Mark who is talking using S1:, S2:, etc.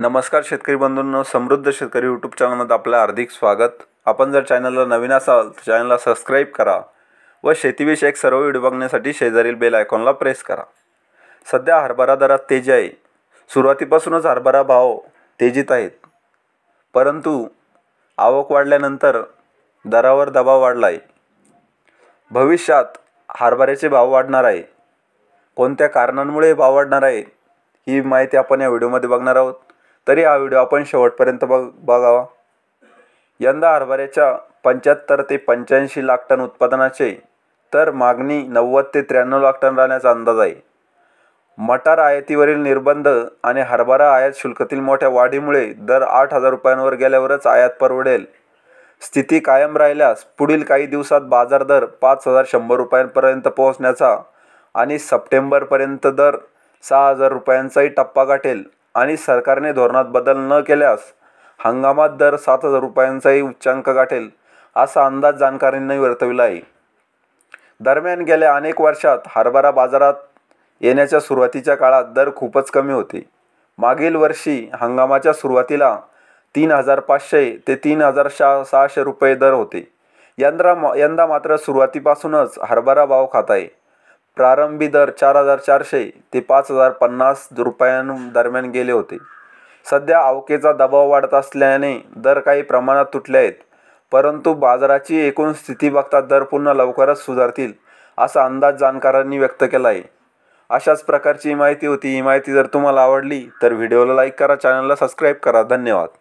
S1: नमस्कार शेतकरी बंधूंनो समृद्ध शेतकरी यूट्यूब चॅनलमध्ये आपलं हार्दिक स्वागत आपण जर चॅनलला नवीन असाल तर चॅनलला सबस्क्राईब करा व शेतीविषयक सर्व व्हिडिओ बघण्यासाठी शेजारील बेल आयकॉनला प्रेस करा सध्या हरभरा दरात तेजी आहे सुरुवातीपासूनच हरभरा भाव तेजीत आहेत परंतु आवक वाढल्यानंतर दरावर दबाव वाढला आहे भविष्यात हरभऱ्याचे भाव वाढणार आहे कोणत्या कारणांमुळे भाव वाढणार आहे ही माहिती आपण या व्हिडिओमध्ये बघणार आहोत तरी हा व्हिडिओ आपण शेवटपर्यंत बघ बघावा यंदा हरभऱ्याच्या पंच्याहत्तर ते पंच्याऐंशी लाख टन उत्पादनाचे तर मागणी नव्वद ते त्र्याण्णव लाख टन राहण्याचा अंदाज आहे मटार आयातीवरील निर्बंध आणि हरभरा आयात शुल्कातील मोठ्या वाढीमुळे दर आठ हजार रुपयांवर गेल्यावरच आयात परवडेल स्थिती कायम राहिल्यास पुढील काही दिवसात बाजार दर पाच हजार शंभर रुपयांपर्यंत पोहोचण्याचा आणि सप्टेंबरपर्यंत दर सहा हजार रुपयांचाही टप्पा गाठेल आणि सरकारने धोरणात बदल न केल्यास हंगामात दर सात हजार रुपयांचाही उच्चांक गाठेल असा अंदाज जाणकारांनी वर्तविला आहे दरम्यान गेल्या अनेक वर्षात हरभरा बाजारात येण्याच्या सुरुवातीच्या काळात दर खूपच कमी होते मागील वर्षी हंगामाच्या सुरुवातीला तीन हजार पाचशे ते तीन हजार शा सहाशे रुपये दर होते यंदा यंदा मात्र सुरुवातीपासूनच हरभरा भाव खात आहे प्रारंभी दर चार हजार चारशे ते पाच हजार पन्नास रुपयांदरम्यान गेले होते सध्या आवकेचा दबाव वाढत असल्याने दर काही प्रमाणात तुटले आहेत परंतु बाजाराची एकूण स्थिती बघता दर पुन्हा लवकरच सुधारतील असा अंदाज जाणकारांनी व्यक्त केला आहे अशाच प्रकारची माहिती होती ही माहिती जर तुम्हाला आवडली तर व्हिडिओला लाईक करा चॅनलला सबस्क्राईब करा धन्यवाद